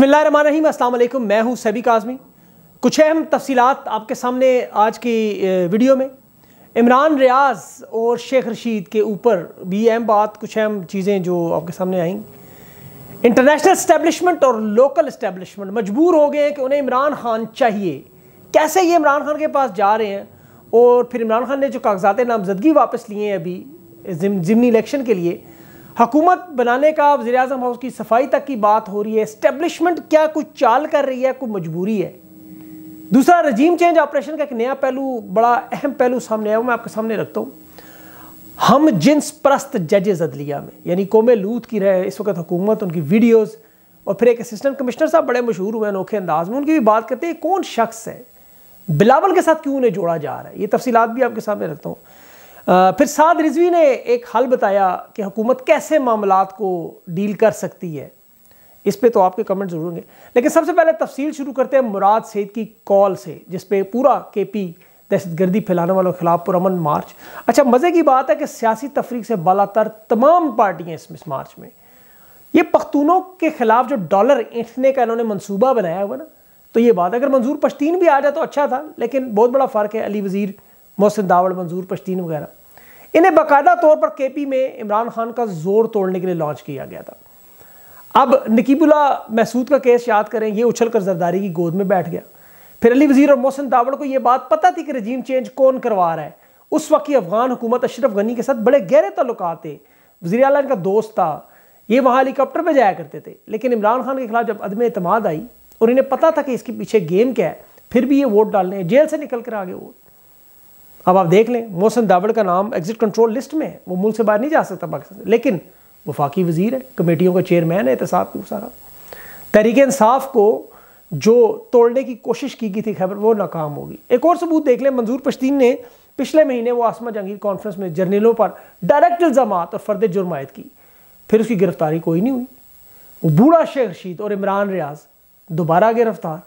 बसमीम अल्लाम मैं हूं सभी काजमी कुछ अहम तफसीत आपके सामने आज की वीडियो में इमरान रियाज और शेख रशीद के ऊपर भी अहम बात कुछ अहम चीज़ें जो आपके सामने आएंगी इंटरनेशनल इस्टेबलिशमेंट और लोकल इस्टेबलिशमेंट मजबूर हो गए हैं कि उन्हें इमरान खान चाहिए कैसे ये इमरान खान के पास जा रहे हैं और फिर इमरान खान ने जो कागजात नामजदगी वापस लिए हैं अभी ज़िमनी इलेक्शन के लिए हकूमत बनाने का वजी अजम हाउस की सफाई तक की बात हो रही है इस्टेब्लिशमेंट क्या कुछ चाल कर रही है कोई मजबूरी है दूसरा रजीम चेंज ऑपरेशन का एक नया पहलू बड़ा अहम पहलू सामने आया वो मैं आपके सामने रखता हूँ हम जिन्स परस्त जजेज अदलिया में यानी कोम लूत की रहे इस वक्त हुकूमत उनकी वीडियोज़ और फिर एक असिस्टेंट कमिश्नर साहब बड़े मशहूर हुए अनोखे अंदाज में उनकी भी बात करते हैं कौन शख्स है बिलावल के साथ क्यों उन्हें जोड़ा जा रहा है ये तफसीत भी आपके सामने रखता हूँ फिर साद रिजवी ने एक हल बताया कि हुकूमत कैसे मामला को डील कर सकती है इस पर तो आपके कमेंट जरूर होंगे लेकिन सबसे पहले तफसील शुरू करते हैं मुराद सैद की कॉल से जिसपे पूरा के पी दहशतगर्दी फैलाने वालों के खिलाफ पुरमन मार्च अच्छा मज़े की बात है कि सियासी तफरीक से बालातर तमाम पार्टियाँ इस मार्च में ये पख्तूनों के खिलाफ जो डॉलर ऐंठने का इन्होंने मनसूबा बनाया हुआ ना तो ये बात अगर मंजूर पश्तीन भी आ जाए तो अच्छा था लेकिन बहुत बड़ा फ़र्क है अली वज़ीर मोहसिन दावड़ मंजूर पश्तीन वगैरह इन्हें बाकायदा तौर पर के पी में इमरान खान का जोर तोड़ने के लिए लॉन्च किया गया था अब नकीबुल्ला महसूद का केस याद करें ये उछल कर जरदारी की गोद में बैठ गया फिर अली वजीर और मोहसिन दावड़ को यह बात पता थी कि रजीम चेंज कौन करवा रहा है उस वक्त की अफगान हुकूमत अशरफ गनी के साथ बड़े गहरे तल्लुक थे वजी अला इनका दोस्त था ये वहाँ हेलीकॉप्टर पर जाया करते थे लेकिन इमरान खान के खिलाफ जब अदम अतमाद आई और इन्हें पता था कि इसके पीछे गेम क्या है फिर भी ये वोट डालने जेल से निकल कर आ गए वोट अब आप देख लें मोहसिन दावड़ का नाम एग्जिट कंट्रोल लिस्ट में है वो मुल्क से बाहर नहीं जा सकता पाकिस्तान लेकिन वफाकी वजीर है कमेटियों का चेयरमैन है एहतसाब की सारा तहरीक इंसाफ को जो तोड़ने की कोशिश की गई थी खैबर वो नाकाम होगी एक और सबूत देख लें मंजूर पश्तीन ने पिछले महीने वो आसमा जहांगीर कॉन्फ्रेंस में जर्नलों पर डायरेक्ट इल्ज़ाम और फर्द जुर्मायद की फिर उसकी गिरफ्तारी कोई नहीं हुई वो बूढ़ा शेख रशीद और इमरान रियाज दोबारा गिरफ्तार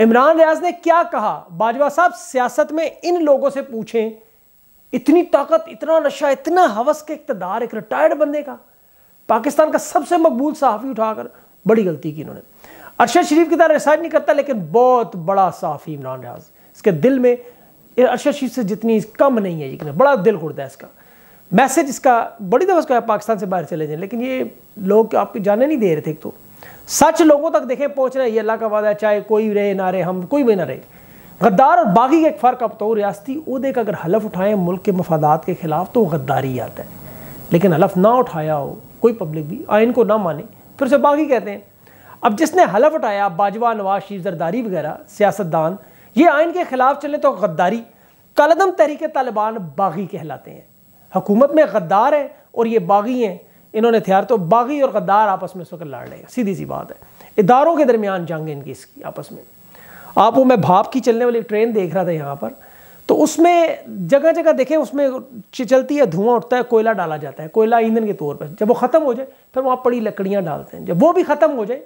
इमरान रियाज ने क्या कहा बाजवा साहब सियासत में इन लोगों से पूछें इतनी ताकत इतना नशा इतना हवस के इकतदार एक रिटायर्ड बंदे का पाकिस्तान का सबसे मकबूल सहाफ़ी उठाकर बड़ी गलती की इन्होंने अरशद शरीफ की तरह रिसाइड नहीं करता लेकिन बहुत बड़ा सहाफ़ी इमरान रियाज इसके दिल में अरशद शरीफ से जितनी कम नहीं है ये बड़ा दिल घुड़ता है इसका मैसेज इसका बड़ी दफा उसका पाकिस्तान से बाहर चले जाए लेकिन ये लोग आपके जाने नहीं दे रहे थे एक तो सच लोगों तक देखें पहुंचना ये अल्लाह का वादा है चाहे कोई रहे ना रहे हम कोई भी ना रहे गद्दार और बागी का एक फ़र्क अब तो रियाती उदे का अगर हलफ उठाएं मुल्क के मफादात के ख़िलाफ़ तो गद्दारी आता है लेकिन हलफ ना उठाया हो कोई पब्लिक भी आइन को ना माने फिर उसे बागी कहते हैं अब जिसने हलफ उठाया बाजवा नवाज शीफ जरदारी वगैरह सियासतदान ये आइन के ख़िलाफ़ चले तो गद्दारी कलदम तहरीक तालिबान बागी कहलाते हैं हकूमत में गद्दार हैं और ये बागी हैं इन्होंने हथियार तो बागी और गद्दार आपस में इस वक्त लड़ रहे हैं सीधी सी बात है इदारों के दरमियान जंग इनकी इसकी आपस में आप वो मैं भाप की चलने वाली ट्रेन देख रहा था यहाँ पर तो उसमें जगह जगह देखें उसमें चलती है धुआं उठता है कोयला डाला जाता है कोयला ईंधन के तौर पर जब वो ख़त्म हो जाए फिर वहाँ पड़ी लकड़ियाँ डालते हैं जब वो भी ख़त्म हो जाए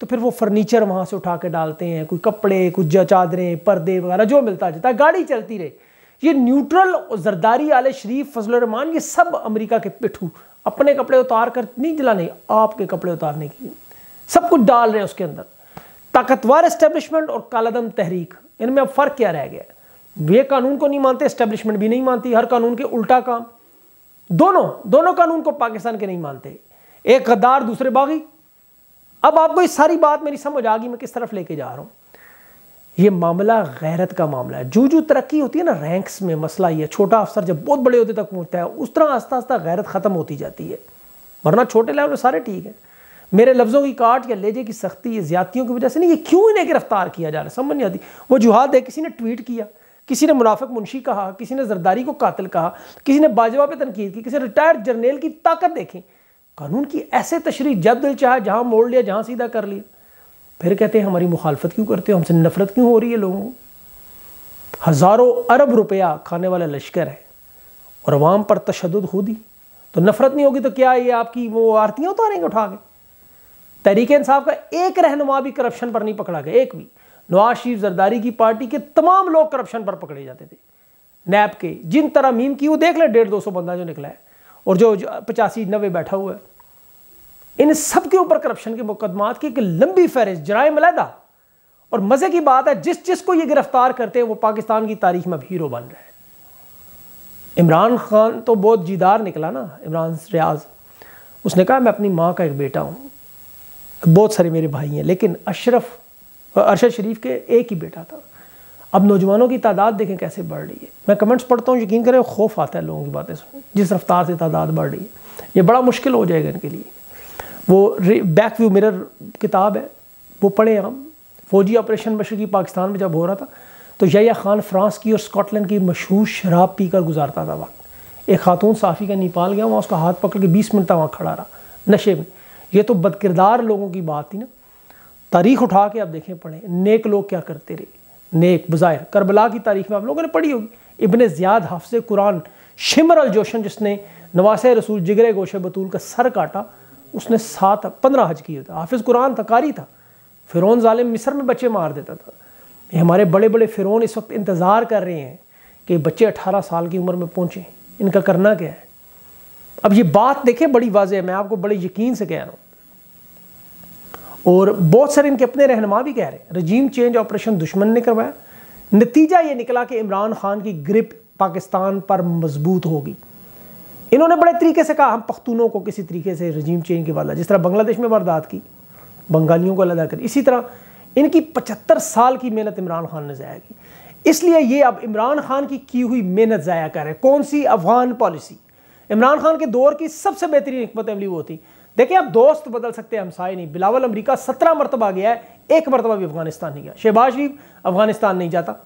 तो फिर वो फर्नीचर वहाँ से उठा के डालते हैं कोई कपड़े कुछ चादरें पर्दे वगैरह जो मिलता जाता है गाड़ी चलती रहे ये न्यूट्रल जरदारी आले शरीफ फजल रहमान ये सब अमेरिका के पिठू अपने कपड़े उतार कर नहीं जलाने आपके कपड़े उतारने की सब कुछ डाल रहे हैं उसके अंदर ताकतवर एस्टेब्लिशमेंट और कालादम तहरीक इनमें अब फ़र्क क्या रह गया वे कानून को नहीं मानते एस्टेब्लिशमेंट भी नहीं मानती हर कानून के उल्टा काम दोनों दोनों कानून को पाकिस्तान के नहीं मानते एक गद्दार दूसरे बागी अब आपको इस सारी बात मेरी समझ आ गई मैं किस तरफ लेके जा रहा हूं ये मामला गैरत का मामला है जो जो तरक्की होती है ना रैंक्स में मसला ये छोटा अफसर जब बहुत बड़े होते तक पहुंचता है उस तरह आस्ता आस्ता गैरत ख़त्म होती जाती है वरना छोटे लेवल में सारे ठीक हैं मेरे लफ्ज़ों की काट या लेजे की सख्ती ये ज्यादतियों की वजह से नहीं ये क्यों इन्हें गिरफ्तार किया जा रहा है समझ नहीं आती वजूहत है किसी ने ट्वीट किया किसी ने मुनाफिक मुंशी कहा किसी ने जरदारी को कातिल कहा किसी ने बाजवा पे तनकीद की किसी रिटायर्ड जर्नेल की ताकत देखी कानून की ऐसे तशरी जब दिल चाहे जहाँ मोड़ लिया जहाँ सीधा कर लिया फिर कहते हैं हमारी मुखालफत क्यों करते हो हमसे नफरत क्यों हो रही है लोगों हज़ारों अरब रुपया खाने वाला लश्कर है और अवाम पर तशद खुद ही तो नफरत नहीं होगी तो क्या ये आपकी वो आरतियाँ उतारेंगे तो उठा के तहरीक इंसाफ का एक रहनुमा भी करप्शन पर नहीं पकड़ा गया एक भी नवाज शरीफ जरदारी की पार्टी के तमाम लोग करप्शन पर पकड़े जाते थे नैब के जिन तरह मीम की वो देख लें डेढ़ दो सौ बंदा जो निकला है और जो, जो पचासी नब्बे बैठा हुआ है इन सब के ऊपर करप्शन के मुकदमा की एक लंबी फहरिस्त जराय मलैदा और मज़े की बात है जिस जिस को ये गिरफ्तार करते हैं वो पाकिस्तान की तारीख में हीरो बन रहे हैं इमरान खान तो बहुत जीदार निकला ना इमरान रियाज उसने कहा मैं अपनी माँ का एक बेटा हूँ बहुत सारे मेरे भाई हैं लेकिन अशरफ अरशद शरीफ के एक ही बेटा था अब नौजवानों की तादाद देखें कैसे बढ़ रही है मैं कमेंट्स पढ़ता हूँ यकीन करें खौफ आता है लोगों की बातें सुन जिस रफ्तार से तादाद बढ़ रही है ये बड़ा मुश्किल हो जाएगा इनके लिए वो बैक व्यू मिरर किताब है वो पढ़े हम फौजी ऑपरेशन मशरकी पाकिस्तान में जब हो रहा था तो यया खान फ्रांस की और स्कॉटलैंड की मशहूर शराब पीकर गुजारता था वक्त एक खातून साफ़ी का नेपाल गया वहाँ उसका हाथ पकड़ के बीस मिनट तक वहाँ खड़ा रहा नशे में ये तो बदकिरदार लोगों की बात थी ना तारीख उठा के आप देखें पढ़ें नेक लोग क्या करते रहे नेक बज़ाहिर करबला की तारीख में आप लोगों ने पढ़ी होगी इबन ज़्याद हाफ़ कुरान शिमर अल जोशन जिसने नवासे रसूल जिगर गोशे बतूल का सर काटा उसने सात पंद्रह हज किए थे हाफिज़ कुरान था कारी था फ़िरौन ालिम मिस्र में बच्चे मार देता था ये हमारे बड़े बड़े फ़िरौन इस वक्त इंतज़ार कर रहे हैं कि बच्चे अठारह साल की उम्र में पहुँचें इनका करना क्या है अब ये बात देखें बड़ी वाज है मैं आपको बड़े यकीन से कह रहा हूँ और बहुत सारे इनके अपने रहनमा भी कह रहे हैं रजीम चेंज ऑपरेशन दुश्मन ने करवाया नतीजा ये निकला कि इमरान खान की ग्रिप पाकिस्तान पर मजबूत होगी इन्होंने बड़े तरीके से कहा हम पख्तूनों को किसी तरीके से रजीम चेंज के वाला जिस तरह बांग्लादेश में वारदात की बंगालियों को अलग कर इसी तरह इनकी पचहत्तर साल की मेहनत इमरान खान ने ज़ाया की इसलिए ये अब इमरान खान की की हुई मेहनत ज़ाया करें कौन सी अफगान पॉलिसी इमरान खान के दौर की सबसे बेहतरीन हमत अमली वो थी देखिए आप दोस्त बदल सकते हैं हमसाए नहीं बिलावल अमरीका सत्रह मरतबा गया है एक मरतबा भी अफगानिस्तान नहीं गया शहबाज शरीफ अफगानिस्तान नहीं जाता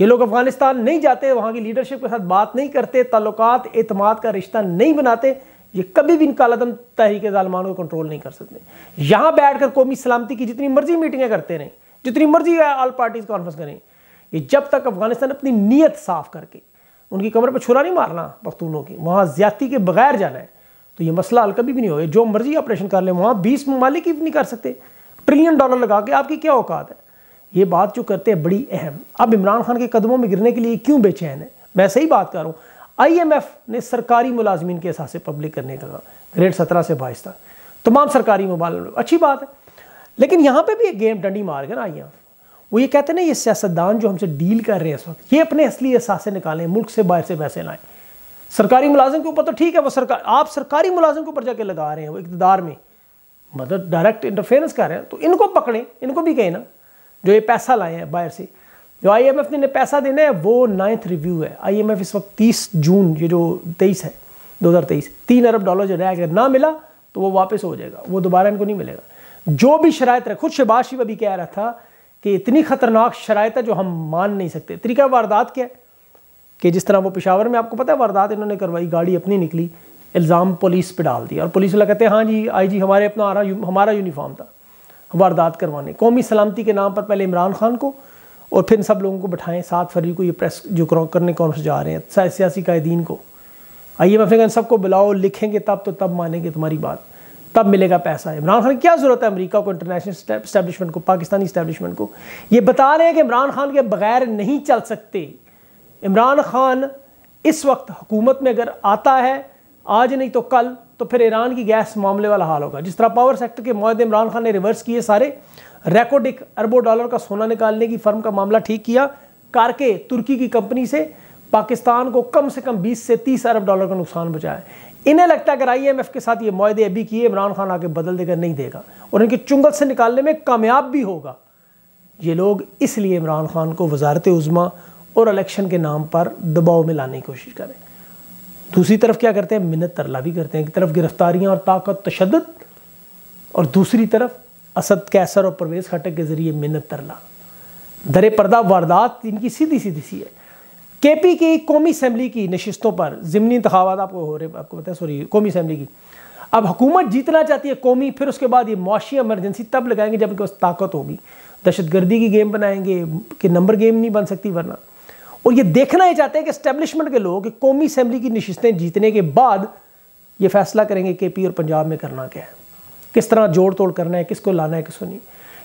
ये लोग अफगानिस्तान नहीं जाते वहाँ की लीडरशिप के साथ बात नहीं करते ताल्लुकात अतमाद का रिश्ता नहीं बनाते ये कभी भी इन कालादम तहरीक ालमान को कंट्रोल नहीं कर सकते यहाँ बैठ कर कौमी सलामती की जितनी मर्जी मीटिंगें करते रहें जितनी मर्जी ऑल पार्टीज कॉन्फ्रेंस करें ये जब तक अफगानिस्तान अपनी नीयत साफ करके उनकी कमर पर छुरा नहीं मारना पख्तूनों की वहाँ ज्यादती के बगैर जाना है तो ये मसला हल कभी भी नहीं होगा जो मर्जी ऑपरेशन कर लें वहाँ बीस ममालिक नहीं कर सकते ट्रिलियन डॉलर लगा के आपकी क्या औकात है ये बात जो करते हैं बड़ी अहम अब इमरान खान के कदमों में गिरने के लिए क्यों बेचैन है मैं सही बात कर रहा हूँ आईएमएफ ने सरकारी मुलाजमीन के हिसाब से पब्लिक करने का ग्रेड सत्रह से बाईस तक तमाम सरकारी मोबाइल अच्छी बात है लेकिन यहाँ पर भी एक गेम डंडी मार गया ना आई वो ये कहते हैं ना ये सियासतदान जो हमसे डील कर रहे हैं इस वक्त ये अपने असली एहसासे निकालें मुल्क से बाहर से पैसे लाएं सरकारी मुलाजिम के ऊपर तो ठीक है वो सरकार आप सरकारी मुलाजिम के ऊपर जाके लगा रहे हैं वो इकतदार में मतलब डायरेक्ट इंटरफेरेंस कर रहे हैं तो इनको पकड़ें इनको भी कहें ना जो ये पैसा लाए हैं बाहर से जो आई एफ ने पैसा देना है वो नाइन्थ रिव्यू है आई एम एफ इस वक्त तीस जून ये जो तेईस है दो हजार तेईस तीन अरब डॉलर जो रह गया ना मिला तो वो वापस हो जाएगा वो दोबारा इनको नहीं मिलेगा जो भी शरात रहे खुद शहबाज शिव अभी कह रहा था कि इतनी ख़तरनाक शरात है जो हम मान नहीं सकते तरीका वारदात क्या है कि जिस तरह वो पिशावर में आपको पता है वारदात इन्होंने करवाई गाड़ी अपनी निकली इल्ज़ाम पुलिस पर डाल दिया और पुलिस वाला कहते हैं हाँ जी आई जी हमारे अपना आ रहा हमारा यूनिफॉर्म था वारदात करवाने कौमी सलामती के नाम पर पहले इमरान खान को और फिर सब लोगों को बैठाएं सात फरवरी को ये प्रेस जो करने कॉन्फ्रेंस जा रहे हैं सियासी कायदीन को आई एम एफ सबको बुलाओ लिखेंगे तब तो तब मानेंगे तुम्हारी बात तब मिलेगा पैसा इमरान खान क्या ज़रूरत है अमेरिका को इंटरनेशनल स्टैब्लिशमेंट को पाकिस्तानी स्टैब्लिशमेंट को ये बता रहे हैं कि इमरान खान के बगैर नहीं चल सकते इमरान खान इस वक्त हुकूमत में अगर आता है आज नहीं तो कल तो फिर ईरान की गैस मामले वाला हाल होगा जिस तरह पावर सेक्टर के मुहदे इमरान खान ने रिवर्स किए सारे रेकॉर्ड एक अरबों डॉलर का सोना निकालने की फर्म का मामला ठीक किया कारके तुर्की की कंपनी से पाकिस्तान को कम से कम 20 से 30 अरब डॉलर का नुकसान बचाया इन्हें लगता है अगर आईएमएफ के साथ ये माहदे अभी किए इमरान खान आके बदल देकर नहीं देगा और इनके चुंगल से निकालने में कामयाब भी होगा ये लोग इसलिए इमरान खान को वजारत उज़मा और इलेक्शन के नाम पर दबाव में लाने की कोशिश करें दूसरी तरफ क्या करते हैं मिन्नत तरला भी करते हैं एक तरफ गिरफ्तारियाँ और ताकत तशद और दूसरी तरफ असद कैसर और परवेज़ खटक के ज़रिए मिन्नत तरला दर पर्दा वारदात इनकी सीधी सीधी सी है के पी की कौमी असम्बली की नशस्तों पर ज़मनी इंतबात आपको हो रहे आपको पता है सॉरी कौमी असम्बली की अब हुकूमत जीतना चाहती है कौमी फिर उसके बाद ये मुआशी एमरजेंसी तब लगाएंगे जब उनके पास ताकत होगी दहशत गर्दी की गेम बनाएंगे कि नंबर गेम नहीं बन सकती वरना और ये देखना ही चाहते हैं कि स्टैब्लिशमेंट के लोग कौमी असम्बली की नशस्तें जीतने के बाद ये फैसला करेंगे के पी और पंजाब में करना क्या है किस तरह जोड़ तोड़ करना है किसको लाना है किसको नहीं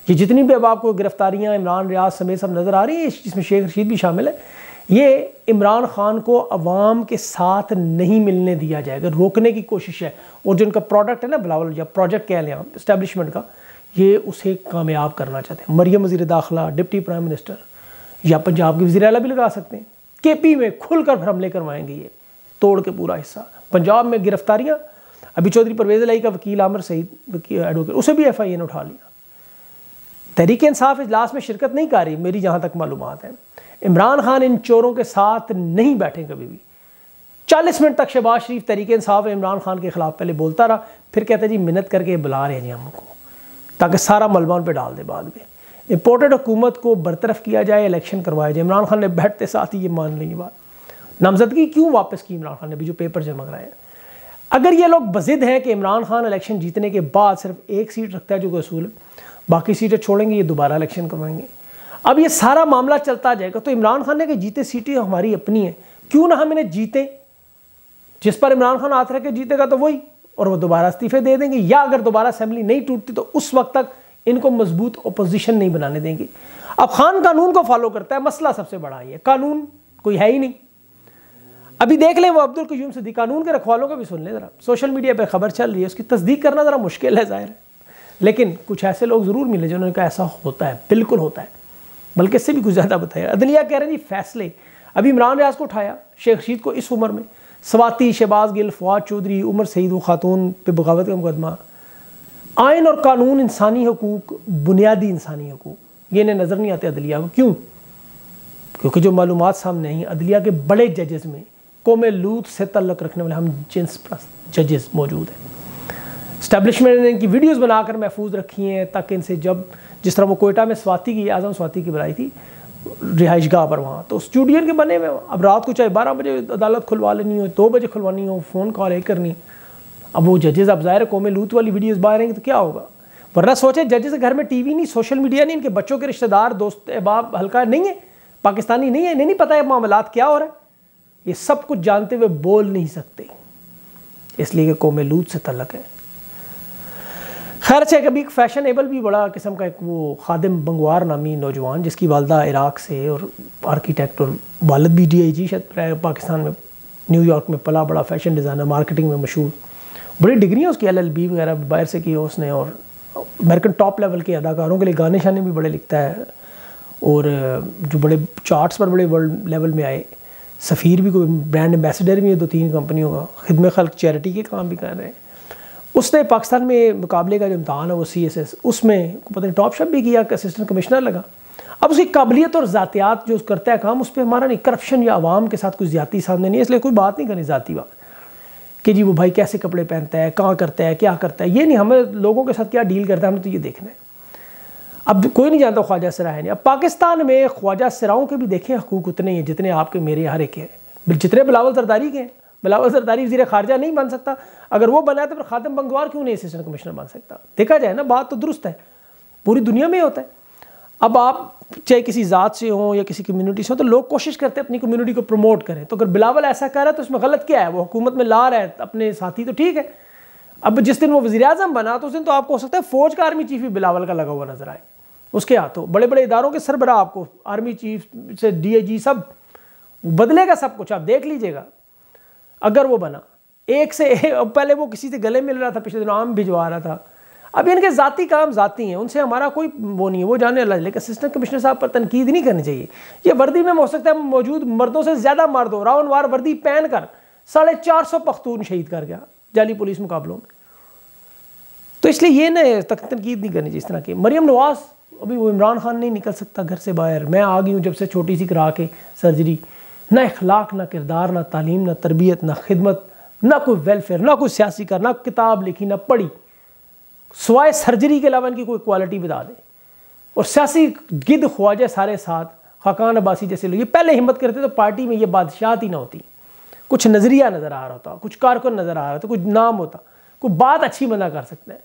ये जितनी भी अब आपको गिरफ्तारियाँ इमरान रियाज समेत सब नज़र आ रही है जिसमें शेख रशीद भी शामिल है ये इमरान खान को अवाम के साथ नहीं मिलने दिया जाएगा रोकने की कोशिश है और जो उनका प्रोडक्ट है ना बिलावल या प्रोजेक्ट कह लें आप इस्टेब्लिशमेंट का ये उसे कामयाब करना चाहते हैं मरियम वजी दाखिला डिप्टी प्राइम मिनिस्टर या पंजाब के वजीर भी लगा सकते हैं के पी में खुलकर हमले करवाएंगे ये तोड़ के पूरा हिस्सा पंजाब में गिरफ्तारियाँ अभी चौधरी परवेज लाई का वकील आमर सईद एडवोकेट उसे भी एफ आई ए ने उठा लिया तहरीक इंसाफ इजलास में शिरकत नहीं कर रही मेरी जहाँ तक मालूम है इमरान खान इन चोरों के साथ नहीं बैठे कभी भी चालीस मिनट तक शहबाज शरीफ तहरीक इंसाफ इमरान खान के खिलाफ पहले बोलता रहा फिर कहता जी मिन्नत करके बुला रहे हैं जी हमको ताकि सारा मलबा उन पर डाल दे बाद में इम्पोर्टेड हुकूमत को बरतरफ किया जाए इलेक्शन करवाया जाए इमरान खान ने बैठते साथ ही ये मान ली बात नामजदगी क्यों वापस की इमरान खान ने भी जो पेपर जमा कराए अगर ये लोग बजिद हैं कि इमरान खान इलेक्शन जीतने के बाद सिर्फ एक सीट रखता है जो असूल बाकी सीटें छोड़ेंगे ये दोबारा इलेक्शन करवाएंगे अब ये सारा मामला चलता जाएगा तो इमरान खान ने कि जीते सीटें हमारी अपनी हैं क्यों ना हम इन्हें जीते जिस पर इमरान खान आते रह के जीतेगा तो वही और वो दोबारा इस्तीफे दे देंगे या अगर दोबारा असेंबली नहीं टूटती तो उस वक्त तक इनको मजबूत अपोजिशन नहीं बनाने देंगे अब खान कानून को फॉलो करता है मसला सबसे बड़ा ये कानून कोई है ही नहीं अभी देख लें वो अब्दुल कयूम सदी कानून के रखवालों का भी सुन लें ज़रा सोशल मीडिया पर खबर चल रही है उसकी तस्दीक करना ज़रा मुश्किल है ज़ाहिर लेकिन कुछ ऐसे लोग ज़रूर मिले जिन्होंने कहा ऐसा होता है बिल्कुल होता है बल्कि इससे भी कुछ ज़्यादा बताया अदलिया कह रहे हैं जी फैसले अभी इमरान रियाज को उठाया शेख रशीद को इस उम्र में स्वाति शहबाज गिल फवाद चौधरी उमर सईद खातून पे बगावत का मुकदमा आयन और कानून इंसानी हकूक बुनियादी इंसानी हकूक ये इन्हें नज़र नहीं आते अदलिया को क्यों क्योंकि जो मालूम सामने आई अदलिया के बड़े जजेस में कौम लूत से तल्लक रखने वाले हम जिन्स प्रस्त जजेस मौजूद हैं स्टैब्लिशमेंट ने इनकी वीडियोज़ बनाकर महफूज रखी हैं ताकि इनसे जब जिस तरह वो कोयटा में स्वाति की आज़म स्वाति की बनाई थी रिहाइश गाह पर वहाँ तो स्टूडियो के बने में अब रात को चाहे बारह बजे अदालत खुलवा लेनी हो दो बजे खुलवानी हो फ़ोन कॉल एक करनी अब वो जजेस अब जाहिर कौम लूत वाली वीडियोस बाहर आएंगे तो क्या होगा वरना सोचे जजेस घर में टीवी नहीं सोशल मीडिया नहीं इनके बच्चों के रिश्तेदार दोस्त अहबाब हल्का नहीं है पाकिस्तानी नहीं है इन्हें नहीं पता है मामला क्या हो रहा है ये सब कुछ जानते हुए बोल नहीं सकते इसलिए कि कौम लूत से तलक है खैर से अच्छा, कभी एक फैशनेबल भी बड़ा किस्म का एक वो खादिम बंगवार नामी नौजवान जिसकी वालदा इराक से और आर्किटेक्ट और वालद भी डी आई जी शायद पाकिस्तान में न्यूयॉर्क में पला बड़ा फैशन डिज़ाइनर मार्केटिंग में मशहूर बड़ी डिग्रियाँ उसकी एल एल बी वगैरह बाहर से की है उसने और अमेरिकन टॉप लेवल के अदाकारों के लिए गाने शाने भी बड़े लिखता है और जो बड़े चार्ट्स पर बड़े वर्ल्ड लेवल में आए सफ़ीर भी कोई ब्रांड एम्बेसडर भी है दो तीन कंपनियों का खिदम खल्क चैरिटी के काम भी कर रहे हैं उसने पाकिस्तान में मुकाबले का जो इम्तहान है वो सी एस एस उसमें पता नहीं टॉप शॉप भी किया असिस्टेंट कमिश्नर लगा अब उसकी काबिलियत और ज़ातियात जो करता है काम उस पर हमारा नहीं करप्शन या आवाम के साथ कुछ ज़्यादा सामने नहीं है इसलिए कोई बात नहीं करनी ज़ाती बात कि जी वो भाई कैसे कपड़े पहनता है कहाँ करता है क्या करता है ये नहीं हमें लोगों के साथ क्या डील करता है हमें तो ये देखना है अब कोई नहीं जानता ख्वाजा सराय ने अब पाकिस्तान में ख्वाजा सराओं के भी देखें हकूक उतने हैं जितने आपके मेरे हर एक हैं जितने बिलावल सरदारी के हैं बिलावल सरदारी वजी खारजा नहीं बन सकता अगर वो बनाए तो फिर खातम बंगवार क्यों नहीं असिस्टेंट कमिश्नर बन सकता देखा जाए ना बात तो दुरुस्त है पूरी दुनिया में होता है अब आप चाहे किसी ज़ात से हो या किसी कम्युनिटी से हो तो लोग कोशिश करते हैं अपनी कम्युनिटी को प्रमोट करें तो अगर बिलावल ऐसा कर रहा है तो उसमें गलत क्या है वो हुकूमत में ला रहा है अपने साथी तो ठीक है अब जिस दिन वो वजी अजम बना तो उस दिन तो आपको हो सकता है फ़ौज का आर्मी चीफ भी बिलावल का लगा हुआ नज़र आए उसके हाथों बड़े बड़े इदारों के सरबरा आपको आर्मी चीफ से जी सब बदलेगा सब कुछ आप देख लीजिएगा अगर वो बना एक से एक पहले वो किसी से गले मिल रहा था पिछले दिनों आम भिजवा रहा था अब इनके ज़ाती काम ज़ाती हैं उनसे हमारा कोई वो नहीं है वो जाने वाला लेकिन असिस्टेंट कमिश्नर साहब पर तनकीद नहीं करनी चाहिए ये वर्दी में हो सकता है मौजूद मर्दों से ज़्यादा मर्द हो रावन वार वर्दी पहन कर साढ़े चार सौ पख्तून शहीद कर गया जाली पुलिस मुकाबलों में तो इसलिए ये ना तनकीद नहीं करनी चाहिए इस तरह की मरियम नवाज़ अभी वो इमरान खान नहीं निकल सकता घर से बाहर मैं आ गई हूँ जब से छोटी सी करा के सर्जरी ना इखलाक ना किरदार ना तालीम ना तरबियत ना खिदमत ना कोई वेलफेयर ना कोई सियासी कर ना किताब लिखी ना पढ़ी सिवाय सर्जरी के अलावा इनकी कोई क्वालिटी बता दें और सियासी गिद ख्वाजा सारे साथ खकान अब्बासी जैसे लोग ये पहले हिम्मत करते तो पार्टी में ये बादशाहत ही ना होती कुछ नज़रिया नज़र आ रहा होता कुछ कारकुन नज़र आ रहा होता कुछ नाम होता कोई बात अच्छी मना कर सकते हैं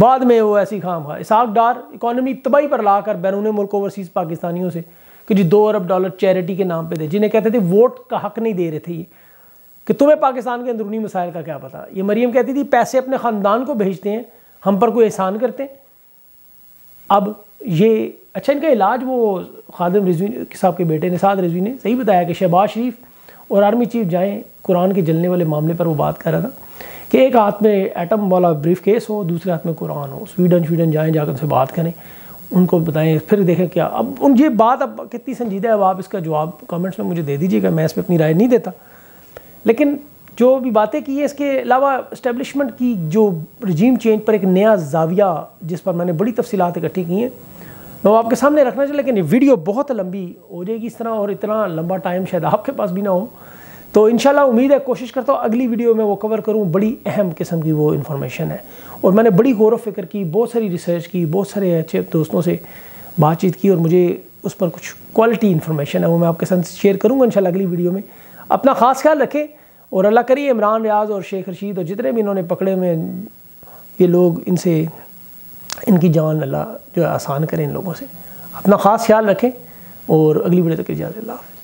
बाद में वो ऐसी खाम खा इसाक डार इकानमी तबाही पर ला कर बैरून मुल्क ओवरसीज़ पाकिस्तानियों से कि जी दो अरब डॉलर चैरिटी के नाम पे थे जिन्हें कहते थे वोट का हक नहीं दे रहे थे ये कि तुम्हें पाकिस्तान के अंदरूनी मसाइल का क्या पता ये मरीम कहती थी पैसे अपने ख़ानदान को भेजते हैं हम पर कोई एहसान करते हैं अब ये अच्छा इनका इलाज वो खादम रिजवी साहब के बेटे निसाद रिजवी ने सही बताया कि शहबाज शरीफ और आर्मी चीफ जाएँ कुरान के जलने वाले मामले पर वो बात कर रहा था कि एक हाथ में एटम वाला ब्रीफ केस हो दूसरे हाथ में कुरान हो स्वीडन स्वीडन जाएँ जाकर उनसे बात करें उनको बताएं फिर देखें क्या अब उन ये बात अब कितनी संजीदा है अब आप इसका जवाब कमेंट्स में मुझे दे दीजिएगा मैं इस पर अपनी राय नहीं देता लेकिन जो भी बातें की है इसके अलावा इस्टेबलिशमेंट की जो रजीम चेंज पर एक नया जाविया जिस पर मैंने बड़ी तफसीत इकट्ठी की हैं तो आपके सामने रखना चाहिए लेकिन वीडियो बहुत लंबी हो जाएगी इस तरह और इतना लंबा टाइम शायद आपके पास भी ना हो तो इन उम्मीद है कोशिश करता हूँ अगली वीडियो में वो कवर करूँ बड़ी अहम किस्म की वो इन्फॉर्मेशन है और मैंने बड़ी गौर फिक्र की बहुत सारी रिसर्च की बहुत सारे अच्छे दोस्तों से बातचीत की और मुझे उस पर कुछ क्वालिटी इन्फॉर्मेशन है वो मैं आपके साथ शेयर करूँगा इन अगली वीडियो में अपना ख़ास ख्याल रखें और अल्लाह करिए इमरान रियाज और शेख रशीद और जितने भी इन्होंने पकड़े हुए ये लोग इनसे इनकी जान अल्लाह जो है आसान करें इन लोगों से अपना ख़ास ख्याल रखें और अगली वीडियो तक इजाज़ अल्लाह